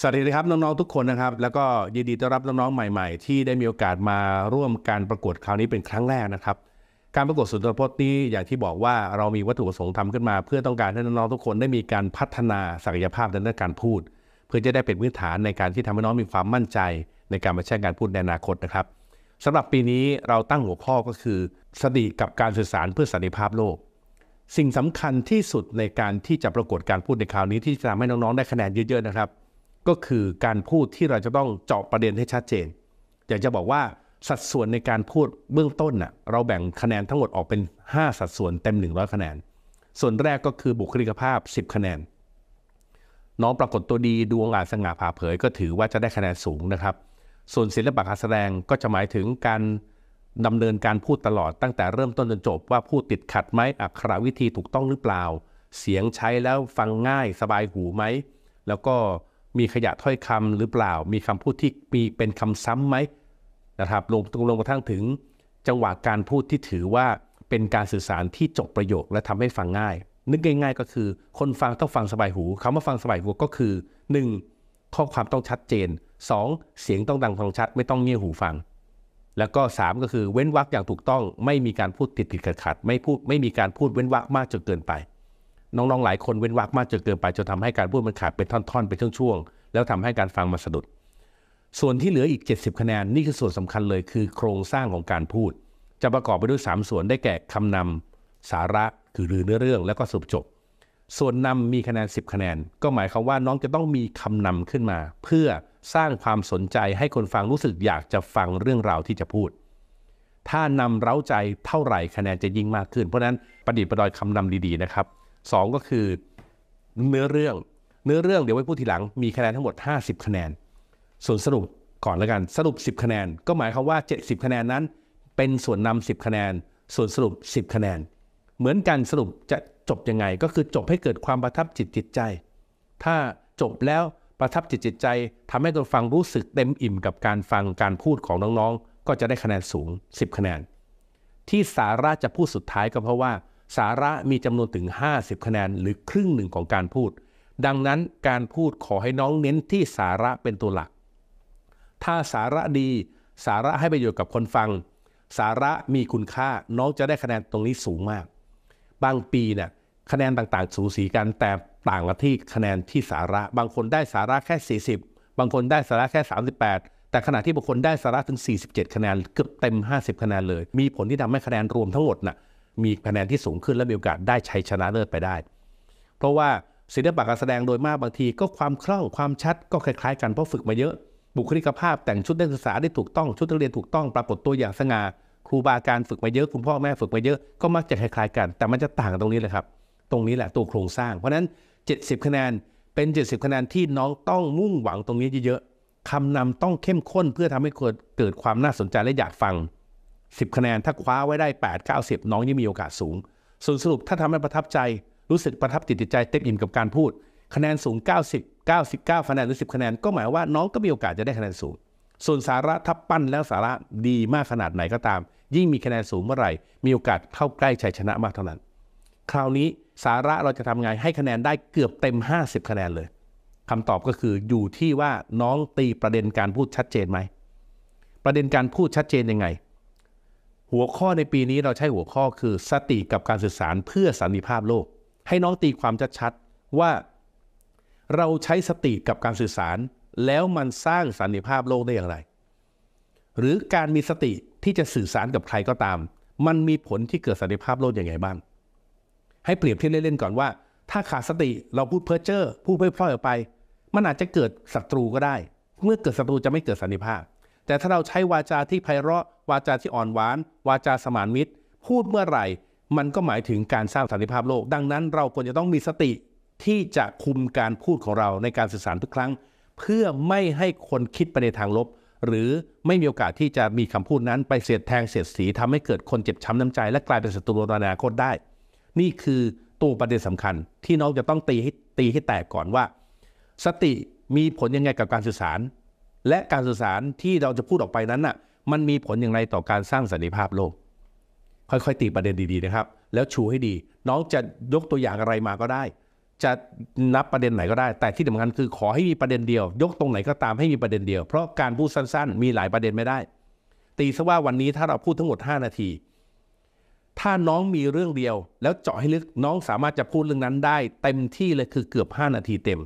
สวัสดีครับน้องๆทุกคนนะครับ แล้วก็ยินดีต้อนรับน้องๆใหม่ๆ ที่ได้มีโอกาสมาร่วมการประกวดคราวนี้เป็นครั้งแรกนะครับ การประกวดสุนทรพจน์นี้อย่างที่บอกว่าเรามีวัตถุประสงค์ทำขึ้นมา เพื่อต้องการให้น้องๆทุกคนได้มีการพัฒนาศักยภาพในด้านการพูด เพื่อจะได้เป็นพื้นฐานในการที่ทำให้น้องมีความมั่นใจในการมาใช้การพูดในอนาคตนะครับสำหรับปีนี้เราตั้งหัวข้อก็คือสติกับการสื่อสารเพื่อสันติภาพโลก สิ่งสำคัญที่สุดในการที่จะประกวดการพูดในคราวนี้ที่จะทำให้น้องๆได้คะแนนเยอะๆนะครับก็คือการพูดที่เราจะต้องเจาะประเด็นให้ชัดเจนอยากจะบอกว่าสัดส่วนในการพูดเบื้องต้นน่ะเราแบ่งคะแนนทั้งหมดออกเป็น 5 สัดส่วนเต็ม 100 คะแนน ส่วนแรกก็คือบุคลิกภาพ 10 คะแนน น้องปรากฏตัวดีดวงอาจสง่าผ่าเผยก็ถือว่าจะได้คะแนนสูงนะครับ ส่วนศิลปะการแสดงก็จะหมายถึงการดำเนินการพูดตลอดตั้งแต่เริ่มต้นจนจบ ว่าพูดติดขัดไหมอักขระวิธีถูกต้องหรือเปล่า เสียงใช้แล้วฟังง่าย สบายหูไหมแล้วก็มีขยะถ้อยคำหรือเปล่า มีคำพูดที่มีเป็นคำซ้ํำไหมนะครับรวมตรงลงกระทั่งถึงจังหวะการพูดที่ถือว่าเป็นการสื่อสารที่จบประโยคและทำให้ฟังง่าย นึกง่าย ๆ ก็คือคนฟังต้องฟังสบายหูคำว่าฟังสบายหูก็คือ 1. ข้อความต้องชัดเจน 2. เสียงต้องดังฟังชัดไม่ต้องเงี่ยหูฟัง แล้วก็ 3 ก็คือเว้นวรรคอย่างถูกต้องไม่มีการพูดติดติดขัดขัด ไม่พูดไม่มีการพูดเว้นวรรคมากจนเกินไปน้องๆหลายคนเว้นวรรคมากจนเกินไปจนทำให้การพูดมันขาดเป็นท่อนๆเป็นช่วงๆแล้วทำให้การฟังมาสะดุด ส่วนที่เหลืออีก 70 คะแนนนี่คือส่วนสำคัญเลยคือโครงสร้างของการพูด จะประกอบไปด้วย 3 ส่วนได้แก่คำนำ สาระคือหรือเนื้อเรื่องแล้วก็สรุปจบ ส่วนนำมีคะแนน10 คะแนนก็หมายความว่าน้องจะต้องมีคำนำขึ้นมา เพื่อสร้างความสนใจให้คนฟังรู้สึกอยากจะฟังเรื่องราวที่จะพูด ถ้านำเร้าใจเท่าไหร่คะแนนจะยิ่งมากขึ้น เพราะนั้นประดิษฐ์ประดอยคำนำดีๆนะครับ2ก็คือเนื้อเรื่องเนื้อเรื่องเดี๋ยวไว้พูดทีหลังมีคะแนนทั้งหมด50คะแนน ส่วนสรุปก่อนแล้วกันสรุป 10 คะแนน ก็หมายความว่า 70 คะแนนนั้น เป็นส่วนนำ 10 คะแนน ส่วนสรุป 10 คะแนน เหมือนกันสรุปจะจบยังไง ก็คือจบให้เกิดความประทับจิตจิตใจ ถ้าจบแล้วประทับจิตจิตใจทำให้คนฟังรู้สึกเต็มอิ่ม กับการฟังการพูดของน้องๆ ก็จะได้คะแนนสูง 10 คะแนน ที่สาระจะพูดสุดท้ายก็เพราะว่าสาระมีจำนวนถึง 50 คะแนนหรือครึ่งหนึ่งของการพูด ดังนั้นการพูดขอให้น้องเน้นที่สาระเป็นตัวหลัก ถ้าสาระดี สาระให้ประโยชน์กับคนฟัง สาระมีคุณค่าน้องจะได้คะแนนตรงนี้สูงมาก บางปีเนี่ยคะแนนต่างๆ สูสีกัน แต่ต่างกันที่คะแนนที่สาระ บางคนได้สาระแค่ 40 บางคนได้สาระแค่ 38 แต่ขณะที่บางคนได้สาระถึง 47 คะแนนเกือบเต็ม 50 คะแนนเลย มีผลที่ทำให้คะแนนรวมทั้งหมดนะ่ะมีคะแนนที่สูงขึ้นและมีโอกาสได้ชัยชนะเลิศไปได้ เพราะว่าศิลปะการแสดงโดยมากบางทีก็ความคล่องความชัดก็คล้ายๆกันเพราะฝึกมาเยอะ บุคลิกภาพแต่งชุดนักศึกษาได้ถูกต้อง ชุดนักเรียนถูกต้องปรากฏตัวอย่างสง่าครูบาอาจารย์ฝึกมาเยอะคุณพ่อแม่ฝึกมาเยอะก็มักจะคล้ายๆกัน แต่มันจะต่างกันตรงนี้แหละครับ ตรงนี้แหละตัวโครงสร้าง เพราะนั้น 70 คะแนนเป็น 70 คะแนนที่น้องต้องมุ่งหวังตรงนี้เยอะๆคำนำต้องเข้มข้นเพื่อทำให้เกิดความน่าสนใจและอยากฟัง10คะแนนถ้าคว้าไว้ได้ 8 90 น้องยังมีโอกาสสูง ส่วนสรุปถ้าทำให้ประทับใจรู้สึกประทับติดใจเต็มอิ่มกับการพูดคะแนนสูง 90 99คะแนนหรือ10คะแนนก็หมายว่า น้องก็มีโอกาสจะได้คะแนนสูง ส่วนสาระถ้าปั้นแล้วสาระดีมากขนาดไหนก็ตาม ยิ่งมีคะแนนสูงเมื่อไหร่ มีโอกาสเข้าใกล้ชัยชนะมากเท่านั้น คราวนี้สาระเราจะทำไงให้คะแนนได้เกือบเต็ม 50 คะแนนเลยคำตอบก็คืออยู่ที่ว่าน้องตีประเด็นการพูดชัดเจนไหมประเด็นการพูดชัดเจนยังไงหัวข้อในปีนี้เราใช้หัวข้อคือสติกับการสื่อสารเพื่อสันติภาพโลก ให้น้องตีความชัดๆว่า เราใช้สติกับการสื่อสาร แล้วมันสร้างสันติภาพโลกได้อย่างไร หรือการมีสติที่จะสื่อสารกับใครก็ตาม มันมีผลที่เกิดสันติภาพโลกอย่างไรบ้าง ให้เปรียบเทียบเล่นๆก่อนว่า ถ้าขาดสติเราพูดเพ้อเจ้อ พูดเพ้อพลอยออกไป มันอาจจะเกิดศัตรูก็ได้ เมื่อเกิดศัตรูจะไม่เกิดสันติภาพแต่ถ้าเราใช้วาจาที่ไพเราะวาจาที่อ่อนหวาน วาจาสมานมิตรพูดเมื่อไหร่ มันก็หมายถึงการสร้างสันติภาพโลก ดังนั้นเราควรจะต้องมีสติที่จะคุมการพูดของเราในการสื่อสารทุกครั้ง เพื่อไม่ให้คนคิดไปในทางลบ หรือไม่มีโอกาสที่จะมีคำพูดนั้น ไปเสียดแทงเสียดสี ทำให้เกิดคนเจ็บช้าน้ำใจและกลายเป็นศัตรูในอนาคตได้ นี่คือตัวประเด็นสำคัญ ที่น้องจะต้องตีให้ตีให้แตกก่อนว่า สติมีผลยังไงกับการสื่อสารและการสื่อสารที่เราจะพูดออกไปนั้นน่ะ มันมีผลอย่างไรต่อการสร้างสันติภาพโลก ค่อยๆตีประเด็นดีๆนะครับ แล้วชูให้ดี น้องจะยกตัวอย่างอะไรมาก็ได้ จะนับประเด็นไหนก็ได้ แต่ที่สำคัญคือขอให้มีประเด็นเดียว ยกตรงไหนก็ตามให้มีประเด็นเดียว เพราะการพูดสั้นๆมีหลายประเด็นไม่ได้ ตีซะว่าวันนี้ถ้าเราพูดทั้งหมด 5 นาที ถ้าน้องมีเรื่องเดียว แล้วเจาะให้ลึกน้องสามารถจะพูดเรื่องนั้นได้ เต็มที่เลยคือเกือบ5นาทีเต็ม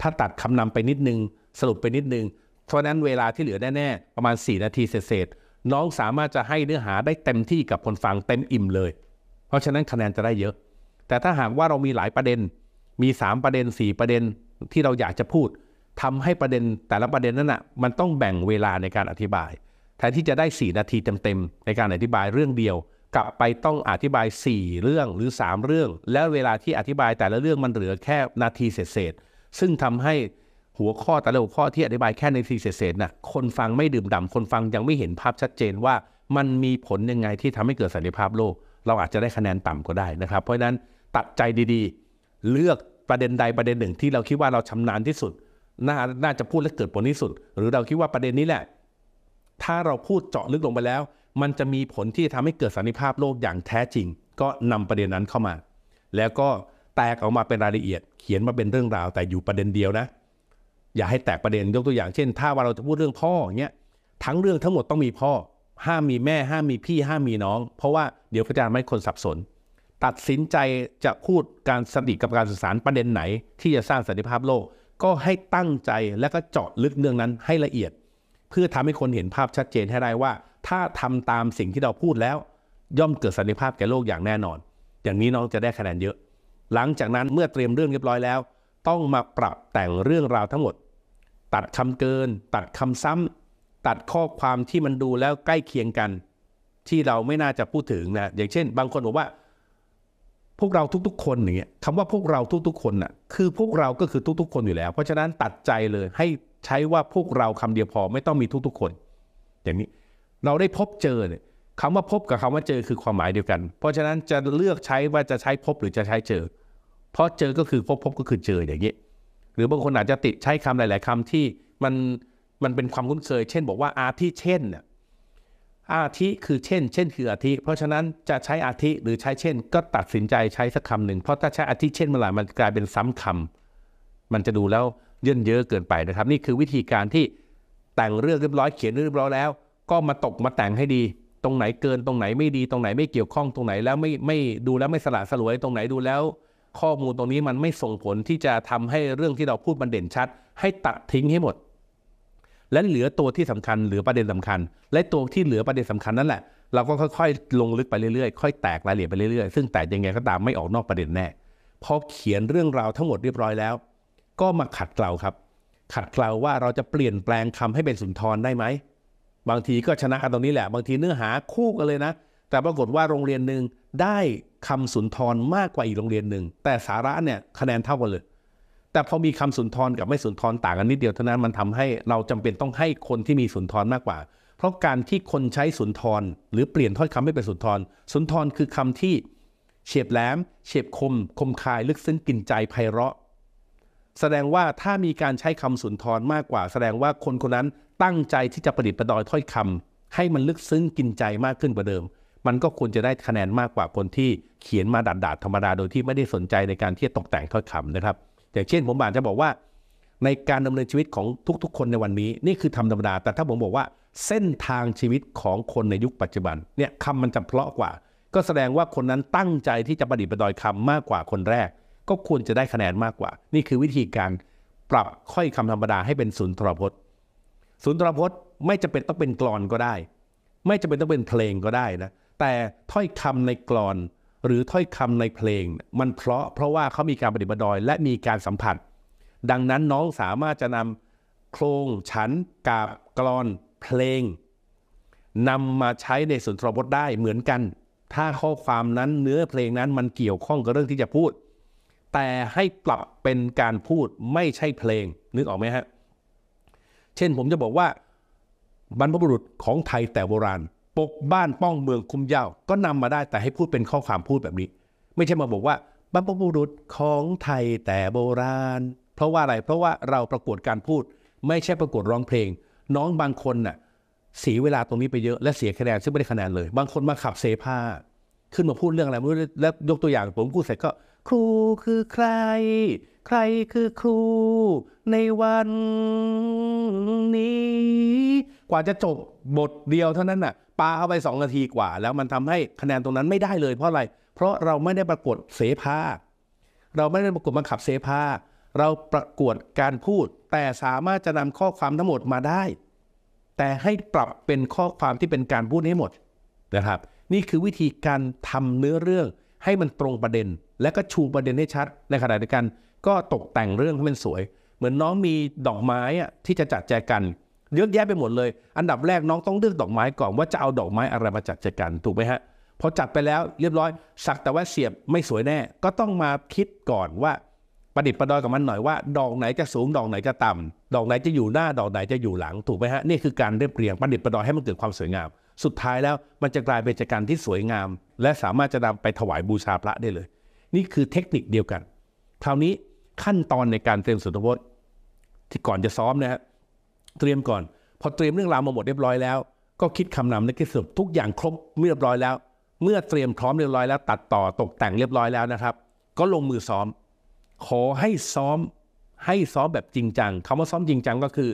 ถ้าตัดคำนำไปนิดนึงสรุปไปนิดนึง เพราะนั้นเวลาที่เหลือแน่ๆ ประมาณ4นาทีเศษๆน้องสามารถจะให้เนื้อหาได้เต็มที่กับคนฟังเต็มอิ่มเลย เพราะฉะนั้นคะแนนจะได้เยอะ แต่ถ้าหากว่าเรามีหลายประเด็น มี 3 ประเด็น 4 ประเด็นที่เราอยากจะพูด ทำให้ประเด็น แต่ละประเด็นนั้นนะ่ะมันต้องแบ่งเวลาในการอธิบายแทนที่จะได้ 4 นาทีเต็มๆในการอธิบายเรื่องเดียว กลับไปต้องอธิบาย 4 เรื่องหรือ 3 เรื่อง แล้วเวลาที่อธิบายแต่ละเรื่องมันเหลือแค่นาทีเศษๆซึ่งทำให้หัวข้อแต่ละหัวข้อที่อธิบายแค่ในทีเศษๆนะ่ะ คนฟังไม่ดื่มด่าคนฟังยังไม่เห็นภาพชัดเจนว่า มันมีผลยังไงที่ทำให้เกิดสันติภาพโลก เราอาจจะได้คะแนนต่ำก็ได้นะครับ เพราะฉะนั้นตัดใจดีๆ เลือกประเด็นใดประเด็นหนึ่งที่เราคิดว่าเราชำนาญที่สุด น่าน่าจะพูดและเกิดผลที่สุด หรือเราคิดว่าประเด็นนี้แหละ ถ้าเราพูดเจาะลึกลงไปแล้ว มันจะมีผลที่ทํทำให้เกิดสันติภาพโลกอย่างแท้จริง ก็นำประเด็นนั้นเข้ามา แล้วก็แตกออกมาเป็นรายละเอียด เขียนมาเป็นเรื่องราวแต่อยู่ประเด็นเดียวนะอย่าให้แตกประเด็นยกตัวอย่างเช่น ถ้าว่าเราจะพูดเรื่องพ่ออย่างเงี้ยทั้งเรื่องทั้งหมดต้องมีพ่อห้ามมีแม่ห้ามมีพี่ห้ามมีน้องเพราะว่าเดี๋ยวก็จะทำให้คนสับสน ตัดสินใจจะพูดการสติกับการสื่อสารประเด็นไหน ที่จะสร้างสันติภาพโลกก็ให้ตั้งใจและก็เจาะลึกเรื่องนั้นให้ละเอียด เพื่อทำให้คนเห็นภาพชัดเจนให้ได้ว่า ถ้าทำตามสิ่งที่เราพูดแล้วย่อมเกิดสันติภาพแก่โลกอย่างแน่นอน อย่างนี้น้องจะได้คะแนนเยอะ หลังจากนั้นเมื่อเตรียมเรื่องเรียบร้อยแล้ว ต้องมาปรับแต่งเรื่องราวทั้งหมดตัดคำเกิน ตัดคำซ้ำตัดข้อความที่มันดูแล้วใกล้เคียงกัน ที่เราไม่น่าจะพูดถึงนะอย่างเช่น บางคนบอกว่า พวกเราทุกๆ คนอย่างเงี้ยคำว่าพวกเราทุกๆ คนน่ะคือพวกเราก็คือทุกๆ คนอยู่แล้ว เพราะฉะนั้นตัดใจเลยให้ใช้ว่าพวกเราคำเดียวพอไม่ต้องมีทุกๆคน อย่างนี้เราได้พบเจอเนี่ยคำว่าพบกับคำว่าเจอคือความหมายเดียวกัน เพราะฉะนั้นจะเลือกใช้ว่าจะใช้พบหรือจะใช้เจอ เพราะเจอก็คือพบพบก็คือเจออย่างนี้หรือบางคนอาจจะติดใช้คำหลาย ๆคำที่มันมันเป็นความคุ้นเคยเช่น บอกว่าอาทิเช่นเนี่ยอาทิคือเช่น เช่นคืออาทิ เพราะฉะนั้นจะใช้อาทิหรือใช้เช่นก็ตัดสินใจใช้สักคำหนึ่ง เพราะถ้าใช้อาทิเช่นเมื่อไหร่มันกลายเป็นซ้ำคำ มันจะดูแล้วเยื่นเยอะเกินไปนะครับ นี่คือวิธีการที่แต่งเรื่องเรียบร้อยเขียนเรียบร้อยแล้ว ก็มาตกมาแต่งให้ดี ตรงไหนเกินตรงไหนไม่ดีตรงไหนไม่เกี่ยวข้อง ตรงไหนแล้วไม่ไม่ดูแล้วไม่สละสลวย ตรงไหนดูแล้วข้อมูลตรงนี้มันไม่ส่งผลที่จะทำให้เรื่องที่เราพูดมันเด่นชัด ให้ตัดทิ้งให้หมด และเหลือตัวที่สำคัญหรือประเด็นสำคัญ และตัวที่เหลือประเด็นสำคัญนั่นแหละ เราก็ค่อยๆลงลึกไปเรื่อยๆค่อยแตกรายละเอียดไปเรื่อยๆซึ่งแตกยังไงก็ตามไม่ออกนอกประเด็นแน่พอเขียนเรื่องราวทั้งหมดเรียบร้อยแล้ว ก็มาขัดเกลาครับ ขัดเกลาว่าเราจะเปลี่ยนแปลงคำให้เป็นสุนทรได้ไหมบางทีก็ชนะกันตรงนี้แหละบางทีเนื้อหาคู่กันเลยนะแต่ปรากฏว่าโรงเรียนหนึ่งได้คำสุนทรมากกว่าอีกโรงเรียนหนึ่งแต่สาระเนี่ยคะแนนเท่ากันเลยแต่พอมีคำสุนทรกับไม่สุนทรต่างกันนิดเดียวเท่านั้นมันทำให้เราจำเป็นต้องให้คนที่มีสุนทรมากกว่า เพราะการที่คนใช้สุนทร หรือเปลี่ยนถ้อยคำให้เป็นสุนทร สุนทรคือคำที่ เฉียบแหลมเฉียบคม คมคาย ลึกซึ้งกินใจไพเราะ แสดงว่าถ้ามีการใช้คำสุนทรมากกว่า แสดงว่าคนคนนั้นตั้งใจที่จะประดิษฐ์ประดอยถ้อยคำ ให้มันลึกซึ้งกินใจมากขึ้นกว่าเดิมมันก็ควรจะได้คะแนนมากกว่าคนที่เขียนมาดัดๆ ธรรมดา โดยที่ไม่ได้สนใจในการที่จะตกแต่งถ้อยคำนะครับ อย่างเช่นผมบานจะบอกว่า ในการดำเนินชีวิตของทุกๆ คนในวันนี้นี่คือทำธรรมดา แต่ถ้าผมบอกว่า เส้นทางชีวิตของคนในยุคปัจจุบันเนี่ยคำมันจะเพลาะกว่า ก็แสดงว่าคนนั้นตั้งใจที่จะประดิษฐ์ประดอยคำมากกว่าคนแรก ก็ควรจะได้คะแนนมากกว่า นี่คือวิธีการปรับค่อยคำธรรมดาให้เป็นศูนย์ตรพจน์ศูนย์ตรพจน์ไม่จำเป็นต้องเป็นกรอนก็ได้ ไม่จำเป็นต้องเป็นเพลงก็ได้นะแต่ถ้อยคำในกรอนหรือถ้อยคำในเพลง มันเพราะเพราะว่าเขามีการปฏิบัติดอยและมีการสัมผัส ดังนั้นน้องสามารถจะนำโครงฉันกาบกรอนเพลงนำมาใช้ในสุนทรพจน์ได้เหมือนกัน ถ้าข้อความนั้นเนื้อเพลงนั้นมันเกี่ยวข้องกับเรื่องที่จะพูด แต่ให้ปรับเป็นการพูดไม่ใช่เพลง นึกออกไหมฮะเช่นผมจะบอกว่า บรรพบุรุษของไทยแต่โบราณปกบ้านป้องเมืองคุ้มเย้าก็นำมาได้ แต่ให้พูดเป็นข้อความพูดแบบนี้ ไม่ใช่มาบอกว่าบรรพบุรุษของไทยแต่โบราณ เพราะว่าอะไรเพราะว่าเราประกวดการพูด ไม่ใช่ประกวดร้องเพลง น้องบางคนน่ะเสียเวลาตรงนี้ไปเยอะ และเสียคะแนนซึ่งไม่ได้คะแนนเลย บางคนมาขับเสพาขึ้นมาพูดเรื่องอะไรไม่รู้แล้วยกตัวอย่างผมพูดเสร็จก็ ครูคือใครใครคือครู ในวันนี้ กว่าจะจบบทเดียวเท่านั้นน่ะปาเข้าไปสองนาทีกว่า แล้วมันทำให้คะแนนตรงนั้นไม่ได้เลยเพราะอะไร เพราะเราไม่ได้ประกวดเสภาเราไม่ได้ประกวดบังคับเสภาเราประกวดการพูด แต่สามารถจะนำข้อความทั้งหมดมาได้ แต่ให้ปรับเป็นข้อความที่เป็นการพูดให้หมด นะครับ นี่คือวิธีการทำเนื้อเรื่องให้มันตรงประเด็น และก็ชูประเด็นให้ชัดในขณะเดียวกันก็ตกแต่งเรื่องให้มันสวย เหมือนน้องมีดอกไม้อะที่จะจัดแจกันเยอะแยะไปหมดเลย อันดับแรกน้องต้องเลือกดอกไม้ก่อนว่าจะเอาดอกไม้อะไรมาจัดแจกัน ถูกไหมฮะพอจัดไปแล้วเรียบร้อยสักแต่ว่าเสียบไม่สวยแน่ ก็ต้องมาคิดก่อนว่า ประดิษฐ์ประดอยกับมันหน่อยว่า ดอกไหนจะสูง ดอกไหนจะต่ำ ดอกไหนจะอยู่หน้าดอกไหนจะอยู่หลังถูกไหมฮะนี่คือการเรียบเรียงประดิษฐ์ประดอยให้มันเกิดความสวยงาม สุดท้ายแล้วมันจะกลายเป็นจักรที่สวยงาม และสามารถจะนำไปถวายบูชาพระได้เลย นี่คือเทคนิคเดียวกันคราวนี้ขั้นตอนในการเตรียมสุนทรพจน์ที่ก่อนจะซ้อมนะฮะเตรียมก่อน พอเตรียมเรื่องราวมาหมดเรียบร้อยแล้วก็คิดคำนำและคิดสุดทุกอย่างครบเรียบร้อยแล้ว เมื่อเตรียมพร้อมเรียบร้อยแล้ว ตัดต่อตกแต่งเรียบร้อยแล้วนะครับ ก็ลงมือซ้อม ขอให้ซ้อมให้ซ้อมแบบจริงจังคำว่าซ้อมจริงจังก็คือ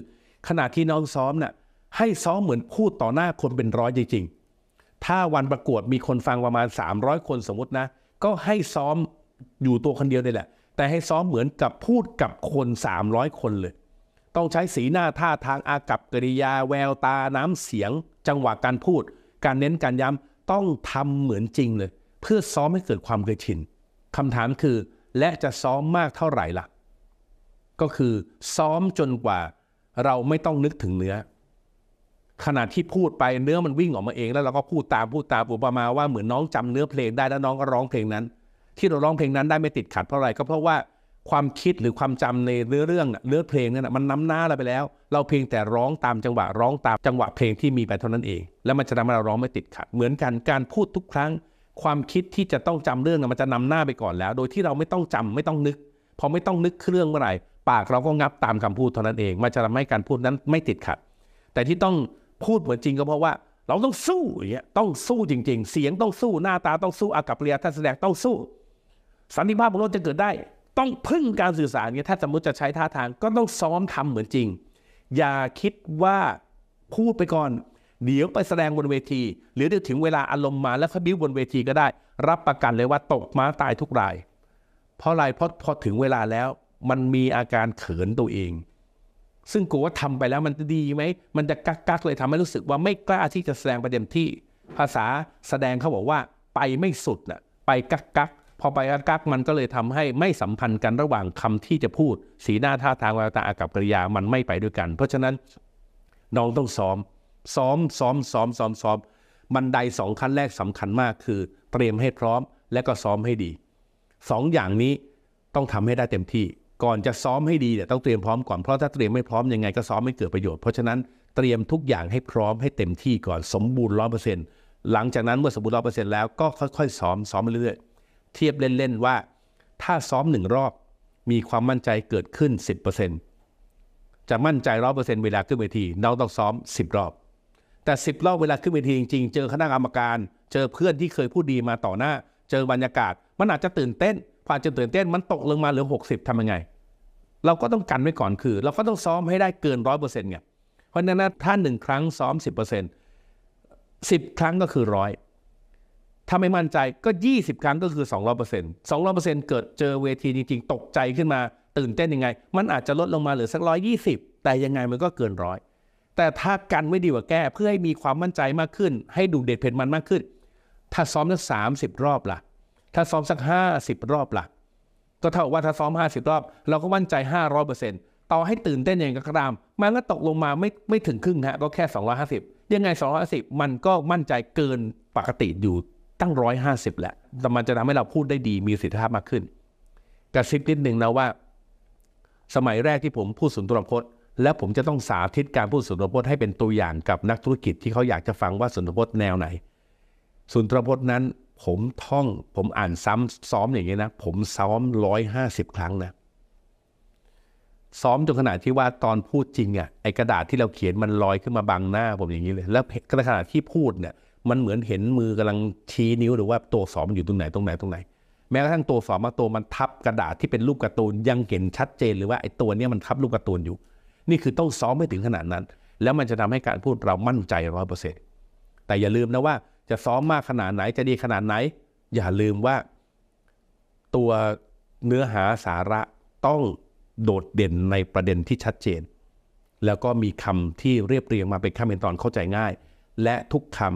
ขณะที่น้องซ้อมนะ่ะให้ซ้อมเหมือนพูดต่อหน้าคนเป็นร้อยจริงๆถ้าวันประกวดมีคนฟังประมาณ 300 คนสมมตินะ ก็ให้ซ้อมอยู่ตัวคนเดียวนี่แหละแต่ให้ซ้อมเหมือนกับพูดกับคน 300 คนเลย ต้องใช้สีหน้าท่าทางอากับกริยา แววตาน้ำเสียง จังหวะการพูด การเน้นการย้ำต้องทำเหมือนจริงเลย เพื่อซ้อมให้เกิดความเคยชินคำถามคือและจะซ้อมมากเท่าไหร่ล่ะ ก็คือซ้อมจนกว่าเราไม่ต้องนึกถึงเนื้อขณะที่พูดไปเนื้อมันวิ่งออกมาเองแล้วเราก็พูดตามพูดตามอุปมาว่าเหมือนน้องจำเนื้อเพลงได้แล้วน้องก็ร้องเพลงนั้นที่เราร้องเพลงนั้นได้ไม่ติดขัดเพราะอะไรก็เพราะว่าความคิดหรือความจำในเรื่อเรื่องเนื้อเพลงนั้นมันน้ำหน้าเราไปแล้ว เราเพียงแต่ร้องตามจังหวะร้องตามจังหวะเพลงที่มีไปเท่านั้นเอง แล้วมันจะทำให้เราร้องไม่ติดขัด เหมือนกันการพูดทุกครั้งความคิดที่จะต้องจำเรื่องมันจะนำหน้าไปก่อนแล้ว โดยที่เราไม่ต้องจำไม่ต้องนึก พอไม่ต้องนึกเครื่องเมื่อไหร่ปากเราก็งับตามคำพูดเท่านั้นเอง มันจะทำให้การพูดนั้นไม่ติดขัดแต่ที่ต้องพูดเหมือนจริงก็เพราะว่า เราต้องสู้อย่างเงี้ยต้องสู้จริง ๆ เสียงต้องสู้หน้าตาต้องสู้อากับเรียท่านแสดงต้องสู้สันติภาพบนโลกจะเกิดได้ต้องพึ่งการสื่อสารเนี่ย ถ้าสมมติจะใช้ท่าทางก็ต้องซ้อมทำเหมือนจริง อย่าคิดว่า พูดไปก่อน เดี๋ยวไปแสดงบนเวที หรือเดี๋ยวถึงเวลาอารมณ์มาแล้วเขาบิ้วบนเวทีก็ได้ รับประกันเลยว่าตกม้าตายทุกราย เพราะอะไรเพราะพอถึงเวลาแล้วมันมีอาการเขินตัวเอง ซึ่งกูว่าทำไปแล้วมันจะดีไหมมันจะกักๆกเลยทำให้รู้สึกว่าไม่กล้าที่จะแสดงประเด็นที่ ภาษาแสดงเขาบอกว่าไปไม่สุดนะ่ะไปกักกักพอไปอกักมันก็เลยทำให้ไม่สัมพันธ์กันระหว่างคำที่จะพูด สีหน้าท่าทางวาอากับกริยามันไม่ไปด้วยกัน เพราะฉะนั้น น้องต้องซ้อม ซ้อมซ้อมซ้อมซ้อมซ้อมบันไดสองขั้นแรกสำคัญมากคือ เตรียมให้พร้อมและก็ซ้อมให้ดีสองอย่างนี้ต้องทำให้ได้เต็มที่ ก่อนจะซ้อมให้ดีเนี่ยต้องเตรียมพร้อมก่อนเพราะถ้าเตรียมไม่พร้อมยังไงก็ซ้อมไม่เกิดประโยชน์เพราะฉะนั้นเตรียมทุกอย่างให้พร้อมให้เต็มที่ก่อนสมบูรณ์ร้อยเปอร์เซ็นต์หลังจากนั้นเมื่อสมบูรณ์ร้อยเปอร์เซ็นต์แล้วก็ค่อย ๆซ้อมซ้อมเรื่อยๆเทียบเล่นๆว่าถ้าซ้อมหนึ่งรอบมีความมั่นใจเกิดขึ้น 10%จะมั่นใจร้อเปอร์เซ็นต์เวลาขึ้นเวทีเราต้องซ้อม 10 รอบ แต่ 10 รอบเวลาขึ้นเวทีจริง ๆ เจอคณะกรรมการ เจอเพื่อนที่เคยพูดดีมาต่อหน้าเจอบรรยากาศ มันอาจจะตื่นเต้นพอจะตื่นเต้นมันตกลงมาเหลือ 60 ทำยังไง เราก็ต้องกันไว้ก่อนคือ เราก็ต้องซ้อมให้ได้เกินร้อยเปอร์เซ็นต์ไงเพราะนั้นถ้าหนึ่งครั้งซ้อมสิบเเปอร์ซ็นต์สิบครั้งก็คือร้อยถ้าไม่มั่นใจก็ 20 ครั้งก็คือ 200% 200%เกิดเจอเวทีจริงๆตกใจขึ้นมาตื่นเต้นยังไงมันอาจจะลดลงมาเหลือสัก120แต่ยังไงมันก็เกินร้อยแต่ถ้ากันไม่ดีกว่าแก้ เพื่อให้มีความมั่นใจมากขึ้นให้ดูเด็ด เผ็ดมันมากขึ้น ถ้าซ้อมสัก30 รอบละ่ะ ถ้าซ้อมสัก 50 รอบละ่ะ ก็เท่าว่าถ้าซ้อม 50 รอบเราก็มั่นใจ 500%ต่อให้ตื่นเต้นยังไงก็ตาม มันก็ตกลงมาไม่ไม่ถึงครึ่งฮะก็แค่ 250 ยังไง250มันก็มั่นใจเกินปกติอยู่ตั้งร้อยห้าสิบแหละแต่มันจะทำให้เราพูดได้ดี มีสิทธิภาพมากขึ้น กระซิบนิดหนึ่งนะว่า สมัยแรกที่ผมพูดสุนทรพจน์ และผมจะต้องสาธิตการพูดสุนทรพจน์ให้เป็นตัวอย่างกับนักธุรกิจ ที่เขาอยากจะฟังว่าสุนทรพจน์แนวไหน สุนทรพจน์นั้น ผมท่อง ผมอ่านซ้ำซ้อมอย่างนี้นะ ผมซ้อมร้อยห้าสิบครั้งนะ ซ้อมจนขนาดที่ว่าตอนพูดจริงอะ่ะไอกระดาษที่เราเขียนมันลอยขึ้นมาบังหน้าผมอย่างนี้เลย แล้วในขณะที่พูดเนี่ยมันเหมือนเห็นมือกำลังชี้นิ้ว หรือว่าตัวสอบมันอยู่ตรงไหนตรงไหนตรงไหน แม้กระทั่งตัวสอบมาตัวมันทับกระดาษที่เป็นรูปการ์ตูนยังเห็นชัดเจน หรือว่าไอ้ตัวนี้มันทับรูปการ์ตูนอยู่ นี่คือต้องซ้อมไม่ถึงขนาดนั้น แล้วมันจะทำให้การพูดเรามั่นใจร้อยเปอร์เซ็นต์แต่อย่าลืมนะ ว่าจะซ้อมมากขนาดไหนจะดีขนาดไหน อย่าลืมว่า ตัวเนื้อหาสาระต้องโดดเด่นในประเด็นที่ชัดเจน แล้วก็มีคำที่เรียบเรียงมาเป็น้นเป็นตอนเข้าใจง่าย และทุกคำ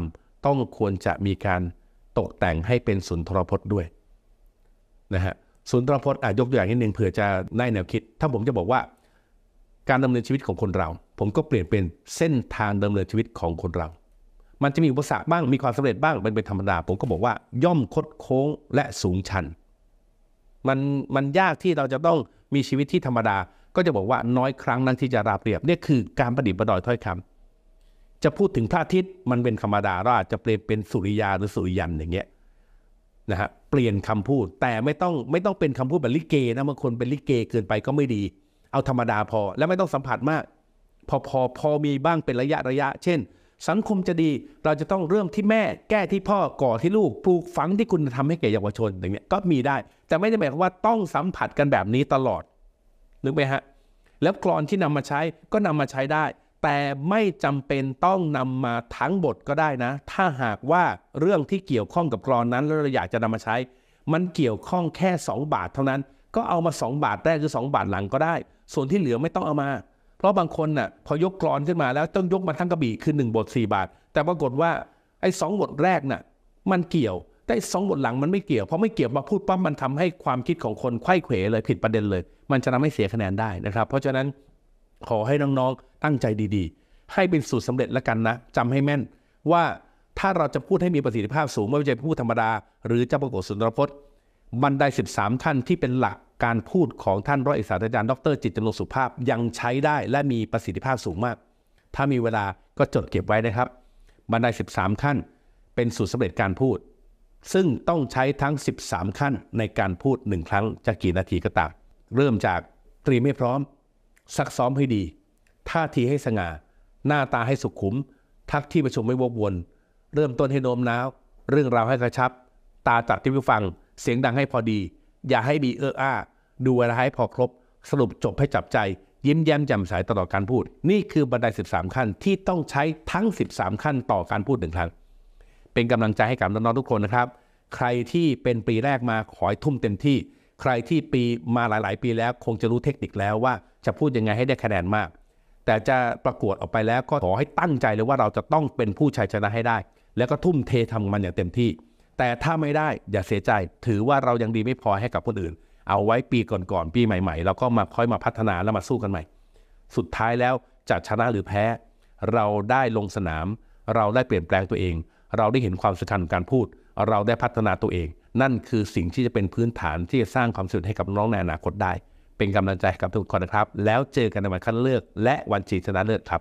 ต้องควรจะมีการตกแต่งให้เป็นสุนทรพจน์ด้วยนะฮะสุนทรพจน์อาจยกตัวอย่างนิดนึงเผื่อจะได้แนวคิด ถ้าผมจะบอกว่า การดำเนินชีวิตของคนเรา ผมก็เปลี่ยนเป็นเส้นทางดำเนินชีวิตของคนเรา มันจะมีอุปสรรคบ้างมีความสำเร็จบ้างเป็นเป็นธรรมดาผมก็บอกว่าย่อมคดโค้งและสูงชันมัน มันยากที่เราจะต้องมีชีวิตที่ธรรมดา ก็จะบอกว่าน้อยครั้งนั้นที่จะราบเรียบนี่คือการประดิษฐ์ประดอยถ้อยคำจะพูดถึงพระอาทิตย์มันเป็นธรรมดาราจะเปลี่ยนเป็นสุริยาหรือสุริยันอย่างเงี้ยนะฮะเปลี่ยนคำพูด แต่ไม่ต้องไม่ต้องเป็นคำพูดแบบลิเกนะบางคนเป็นลิเกเกินไปก็ไม่ดี เอาธรรมดาพอและไม่ต้องสัมผัสมาก พอพอพอมีบ้างเป็นระยะระยะเช่น สังคมจะดี เราจะต้องเริ่มที่แม่ แก้ที่พ่อก่อที่ลูกปลูกฝังที่คุณทำให้แก่เยาวชนอย่างเงี้ยก็มีได้แต่ไม่ได้หมายความว่าต้องสัมผัสกันแบบนี้ตลอดนึกไหมฮะแล้วกรอนที่นำมาใช้ก็นำมาใช้ได้แต่ไม่จำเป็นต้องนำมาทั้งบทก็ได้นะ ถ้าหากว่าเรื่องที่เกี่ยวข้องกับกรอนนั้น แล้วเราอยากจะนำมาใช้ มันเกี่ยวข้องแค่ 2 บาทเท่านั้น ก็เอามา 2 บาทแรกหรือ 2 บาทหลังก็ได้ ส่วนที่เหลือไม่ต้องเอามา เพราะบางคนนะ่ะพอยกกรอนขึ้นมาแล้วต้องยกมาทั้งกระบี่คือ 1 บท 4 บาท แต่ปรากฏว่าไอ้สบทแรกนะ่ะมันเกี่ยว แต่สองบทหลังมันไม่เกี่ยวเพราะไม่เกี่ยวมาพูดปั๊มมันทำให้ความคิดของคนไข้เขวเลยผิดประเด็นเลย มันจะทาให้เสียคะแนนได้นะครับ เพราะฉะนั้นขอให้น้อง ๆ ตั้งใจดีๆ ให้เป็นสูตรสำเร็จแล้วกันนะ จำให้แม่น ว่าถ้าเราจะพูดให้มีประสิทธิภาพสูงไม่ว่าจะพูดธรรมดาหรือจะประกฏสุนทรพจน์บรรดา13ท่านที่เป็นหลักการพูดของท่านร้อยเอกศาสตราจารย์ดรจิตจนงสุภาพยังใช้ได้และมีประสิทธิภาพสูงมาก ถ้ามีเวลาก็จดเก็บไว้นะครับบรรดา13 ขั้นเป็นสูตรสำเร็จการพูด ซึ่งต้องใช้ทั้ง 13 ขั้นในการพูด1ครั้งจะกี่นาทีก็ตามเริ่มจากเตรียม่พร้อมซักซ้อมให้ดี ท่าทีให้สง่า หน้าตาให้สุขุม ทักที่ประชุมไม่วกวน เริ่มต้นให้โน้มน้าว เรื่องราวให้กระชับ ตาจัดที่ผู้ฟัง เสียงดังให้พอดี อย่าให้มีเอื้ออ้าดูเวลาให้พอครบ สรุปจบให้จับใจ ยิ้มแย้มแจ่มใสตลอดการพูด นี่คือบันได 13 ขั้นที่ต้องใช้ทั้ง 13 ขั้นต่อการพูดหนึ่งครั้งเป็นกำลังใจให้กับน้องๆทุกคนนะครับ ใครที่เป็นปีแรกมาขอให้ทุ่มเต็มที่ ใครที่ปีมาหลาย ๆ ปีแล้วคงจะรู้เทคนิคแล้วว่าจะพูดยังไงให้ได้คะแนนมาก แต่จะประกวดออกไปแล้วก็ขอให้ตั้งใจเลยว่าเราจะต้องเป็นผู้ชัยชนะให้ได้ แล้วก็ทุ่มเททำมันอย่างเต็มที่ แต่ถ้าไม่ได้อย่าเสียใจ ถือว่าเรายังดีไม่พอให้กับคนอื่น เอาไว้ปีก่อนๆปีใหม่ๆเราก็มาค่อยมาพัฒนาแล้วมาสู้กันใหม่ สุดท้ายแล้วจะชนะหรือแพ้ เราได้ลงสนามเราได้เปลี่ยนแปลงตัวเอง เราได้เห็นความสำคัญการพูด เราได้พัฒนาตัวเอง นั่นคือสิ่งที่จะเป็นพื้นฐานที่จะสร้างความสุขให้กับน้องในอนาคตได้เป็นกำลังใจกับทุกคนนะครับ แล้วเจอกันในวันคัดเลือกและวันจีชนะเลิศครับ